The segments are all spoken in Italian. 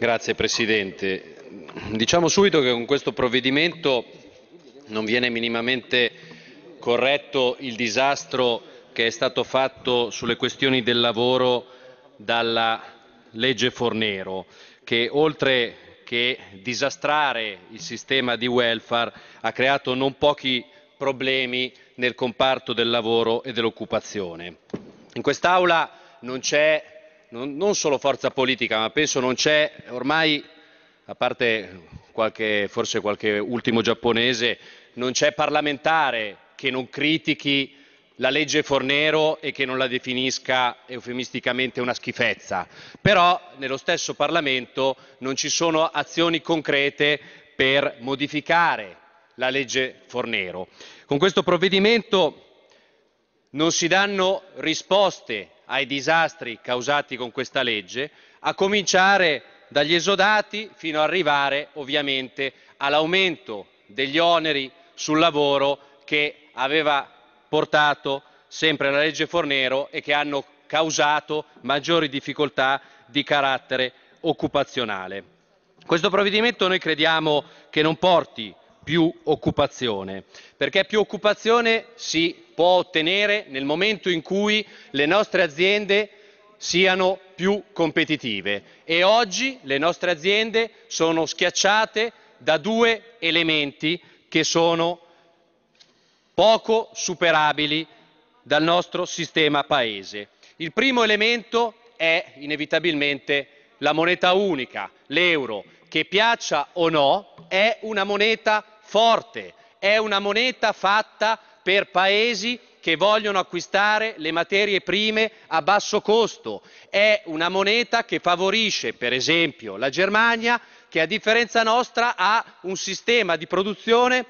Grazie Presidente. Diciamo subito che con questo provvedimento non viene minimamente corretto il disastro che è stato fatto sulle questioni del lavoro dalla legge Fornero, che oltre che disastrare il sistema di welfare ha creato non pochi problemi nel comparto del lavoro e dell'occupazione. In quest'Aula non c'è non, non solo forza politica, ma penso non c'è ormai, a parte qualche, forse qualche ultimo giapponese, non c'è parlamentare che non critichi la legge Fornero e che non la definisca eufemisticamente una schifezza. Però nello stesso Parlamento non ci sono azioni concrete per modificare la legge Fornero. Con questo provvedimento non si danno risposte ai disastri causati con questa legge, a cominciare dagli esodati fino ad arrivare ovviamente all'aumento degli oneri sul lavoro che aveva portato sempre la legge Fornero e che hanno causato maggiori difficoltà di carattere occupazionale. Questo provvedimento noi crediamo che non porti più occupazione, perché più occupazione si può ottenere nel momento in cui le nostre aziende siano più competitive e oggi le nostre aziende sono schiacciate da due elementi che sono poco superabili dal nostro sistema paese. Il primo elemento è inevitabilmente la moneta unica, l'euro, che piaccia o no, è una moneta forte, è una moneta fatta per paesi che vogliono acquistare le materie prime a basso costo. È una moneta che favorisce, per esempio, la Germania, che a differenza nostra ha un sistema di produzione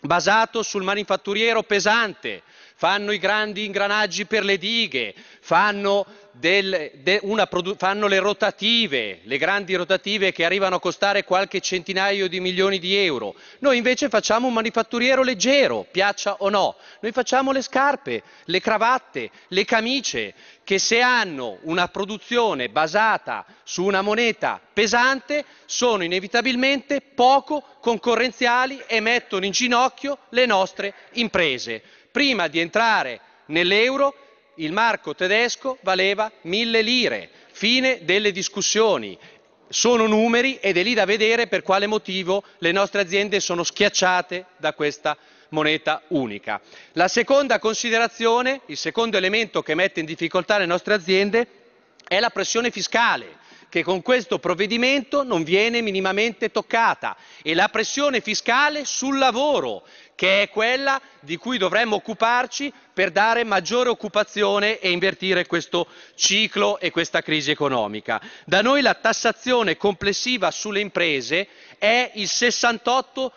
basato sul manifatturiero pesante, fanno i grandi ingranaggi per le dighe, fanno, del, de, produ- fanno, le rotative, le grandi rotative che arrivano a costare qualche centinaio di milioni di euro. Noi invece facciamo un manifatturiero leggero, piaccia o no. Noi facciamo le scarpe, le cravatte, le camicie, che se hanno una produzione basata su una moneta pesante sono inevitabilmente poco concorrenziali e mettono in ginocchio le nostre imprese prima di entrare nell'euro il marco tedesco valeva mille lire. Fine delle discussioni. Sono numeri ed è lì da vedere per quale motivo le nostre aziende sono schiacciate da questa moneta unica. La seconda considerazione, il secondo elemento che mette in difficoltà le nostre aziende è la pressione fiscale che con questo provvedimento non viene minimamente toccata e la pressione fiscale sul lavoro, che è quella di cui dovremmo occuparci per dare maggiore occupazione e invertire questo ciclo e questa crisi economica. Da noi la tassazione complessiva sulle imprese è il 68,3%.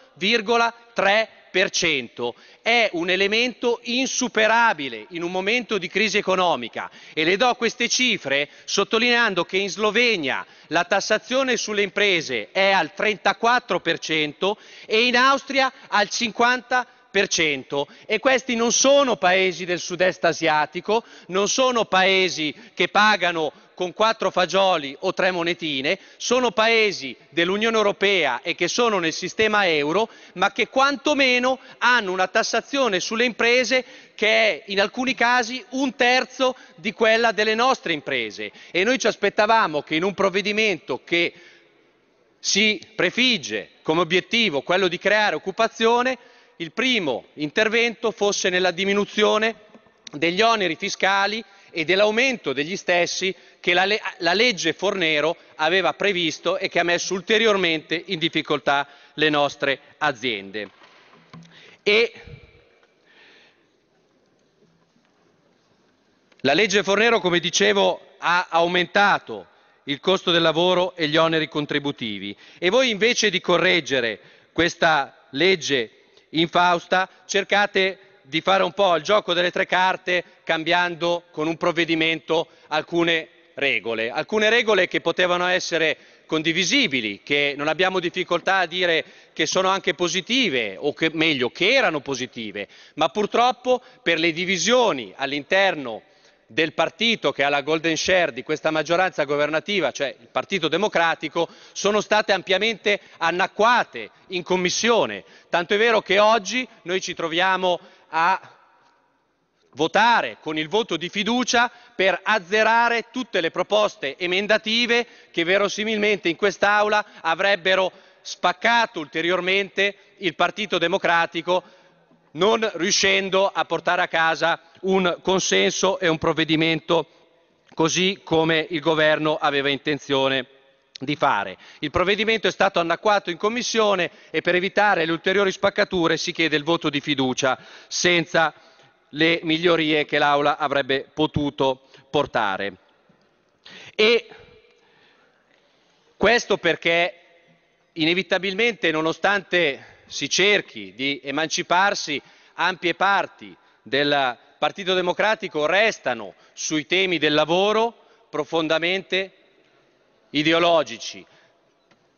3,3% è un elemento insuperabile in un momento di crisi economica e le do queste cifre sottolineando che in Slovenia la tassazione sulle imprese è al 34% e in Austria al 50% e questi non sono paesi del sud-est asiatico, non sono paesi che pagano con quattro fagioli o tre monetine, sono paesi dell'Unione Europea e che sono nel sistema euro, ma che quantomeno hanno una tassazione sulle imprese che è in alcuni casi un terzo di quella delle nostre imprese. E noi ci aspettavamo che in un provvedimento che si prefigge come obiettivo quello di creare occupazione, il primo intervento fosse nella diminuzione degli oneri fiscali e dell'aumento degli stessi che la, le- la legge Fornero aveva previsto e che ha messo ulteriormente in difficoltà le nostre aziende. E la legge Fornero, come dicevo, ha aumentato il costo del lavoro e gli oneri contributivi e voi invece di correggere questa legge infausta cercate di fare un po' il gioco delle tre carte cambiando con un provvedimento alcune regole, alcune regole che potevano essere condivisibili, che non abbiamo difficoltà a dire che sono anche positive, o che, meglio, che erano positive, ma purtroppo per le divisioni all'interno del partito che ha la golden share di questa maggioranza governativa, cioè il Partito Democratico, sono state ampiamente annacquate in Commissione. Tanto è vero che oggi noi ci troviamo a votare con il voto di fiducia per azzerare tutte le proposte emendative che verosimilmente in quest'Aula avrebbero spaccato ulteriormente il Partito Democratico non riuscendo a portare a casa un consenso e un provvedimento così come il governo aveva intenzione di fare. Il provvedimento è stato annacquato in commissione e per evitare le ulteriori spaccature si chiede il voto di fiducia senza le migliorie che l'Aula avrebbe potuto portare. E questo perché inevitabilmente, nonostante si cerchi di emanciparsi, ampie parti del Partito Democratico restano sui temi del lavoro profondamente ideologici.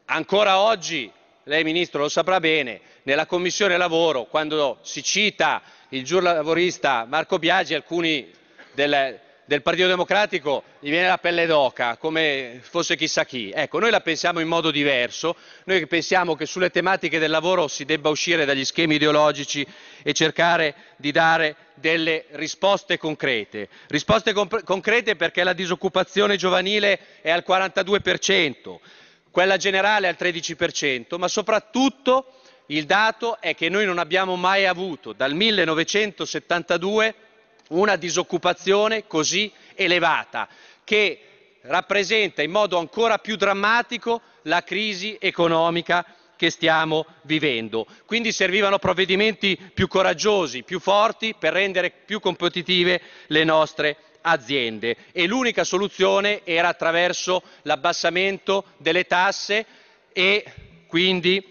Ancora oggi, lei Ministro lo saprà bene, nella Commissione Lavoro, quando si cita il giurlavorista Marco Biagi, alcuni delle, del Partito Democratico gli viene la pelle d'oca, come fosse chissà chi. Ecco, noi la pensiamo in modo diverso, noi pensiamo che sulle tematiche del lavoro si debba uscire dagli schemi ideologici e cercare di dare delle risposte concrete. Risposte comp- concrete perché la disoccupazione giovanile è al 42%, quella generale al 13%, ma soprattutto il dato è che noi non abbiamo mai avuto dal 1972 una disoccupazione così elevata che rappresenta in modo ancora più drammatico la crisi economica che stiamo vivendo. Quindi servivano provvedimenti più coraggiosi, più forti per rendere più competitive le nostre aziende e l'unica soluzione era attraverso l'abbassamento delle tasse e quindi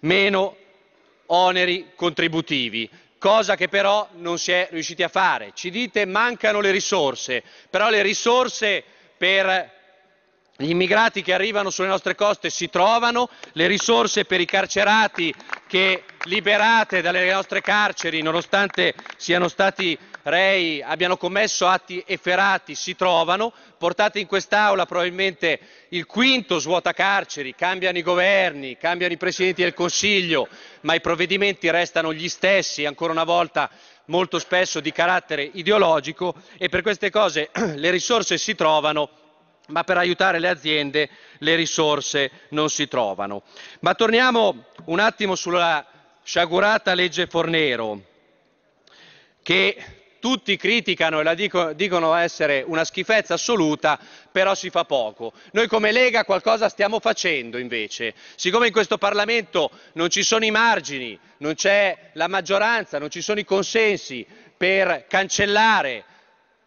meno oneri contributivi cosa che però non si è riusciti a fare. Ci dite mancano le risorse, però le risorse per gli immigrati che arrivano sulle nostre coste si trovano, le risorse per i carcerati che liberate dalle nostre carceri, nonostante siano stati rei, abbiano commesso atti efferati, si trovano, portate in quest'Aula probabilmente il quinto svuota carceri, cambiano i governi, cambiano i presidenti del Consiglio, ma i provvedimenti restano gli stessi, ancora una volta molto spesso di carattere ideologico e per queste cose le risorse si trovano, ma per aiutare le aziende le risorse non si trovano. Ma torniamo un attimo sulla sciagurata legge Fornero, che tutti criticano e la dico, dicono essere una schifezza assoluta, però si fa poco. Noi come Lega qualcosa stiamo facendo invece. Siccome in questo Parlamento non ci sono i margini, non c'è la maggioranza, non ci sono i consensi per cancellare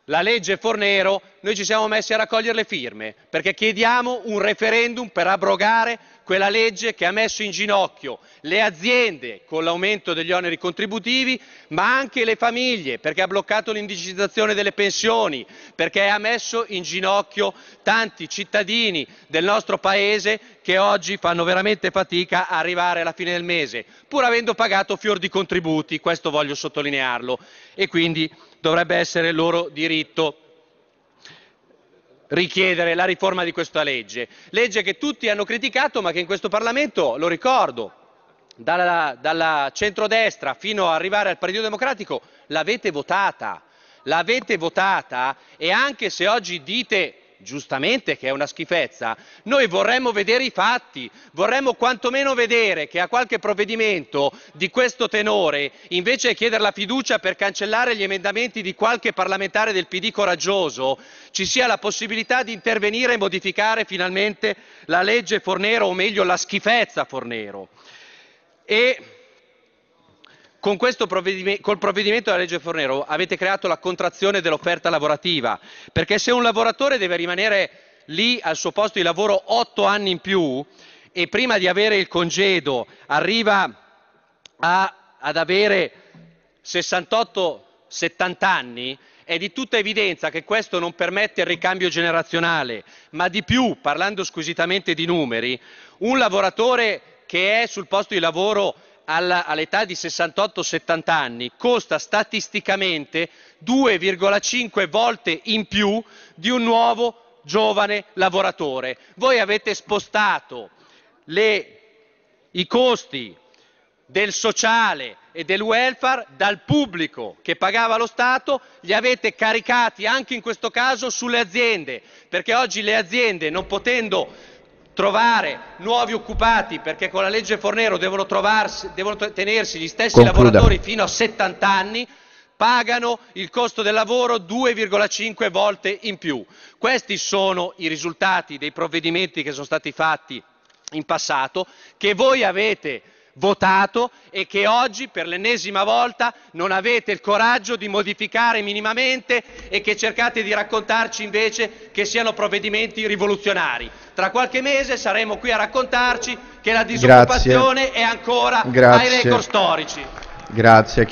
la legge Fornero, noi ci siamo messi a raccogliere le firme perché chiediamo un referendum per abrogare quella legge che ha messo in ginocchio le aziende con l'aumento degli oneri contributivi, ma anche le famiglie, perché ha bloccato l'indicizzazione delle pensioni, perché ha messo in ginocchio tanti cittadini del nostro Paese che oggi fanno veramente fatica a arrivare alla fine del mese, pur avendo pagato fior di contributi, questo voglio sottolinearlo, e quindi dovrebbe essere loro diritto richiedere la riforma di questa legge, legge che tutti hanno criticato ma che in questo Parlamento, lo ricordo, dalla, dalla centrodestra fino ad arrivare al Partito Democratico, l'avete votata. L'avete votata e anche se oggi dite giustamente che è una schifezza, noi vorremmo vedere i fatti, vorremmo quantomeno vedere che a qualche provvedimento di questo tenore, invece di chiedere la fiducia per cancellare gli emendamenti di qualche parlamentare del PD coraggioso, ci sia la possibilità di intervenire e modificare finalmente la legge Fornero, o meglio la schifezza Fornero. E con questo provvedime- col provvedimento della legge Fornero avete creato la contrazione dell'offerta lavorativa, perché se un lavoratore deve rimanere lì al suo posto di lavoro otto anni in più e prima di avere il congedo arriva a, ad avere 68-70 anni, è di tutta evidenza che questo non permette il ricambio generazionale, ma di più, parlando squisitamente di numeri, un lavoratore che è sul posto di lavoro all'età di 68-70 anni costa statisticamente 2,5 volte in più di un nuovo giovane lavoratore. Voi avete spostato le, i costi del sociale e del welfare dal pubblico che pagava lo Stato, li avete caricati anche in questo caso sulle aziende, perché oggi le aziende non potendo trovare nuovi occupati perché con la legge Fornero devono, trovarsi, devono tenersi gli stessi Concluda. lavoratori fino a 70 anni pagano il costo del lavoro 2,5 volte in più. Questi sono i risultati dei provvedimenti che sono stati fatti in passato che voi avete votato e che oggi per l'ennesima volta non avete il coraggio di modificare minimamente e che cercate di raccontarci invece che siano provvedimenti rivoluzionari. Tra qualche mese saremo qui a raccontarci che la disoccupazione Grazie. è ancora Grazie. ai record storici. Grazie.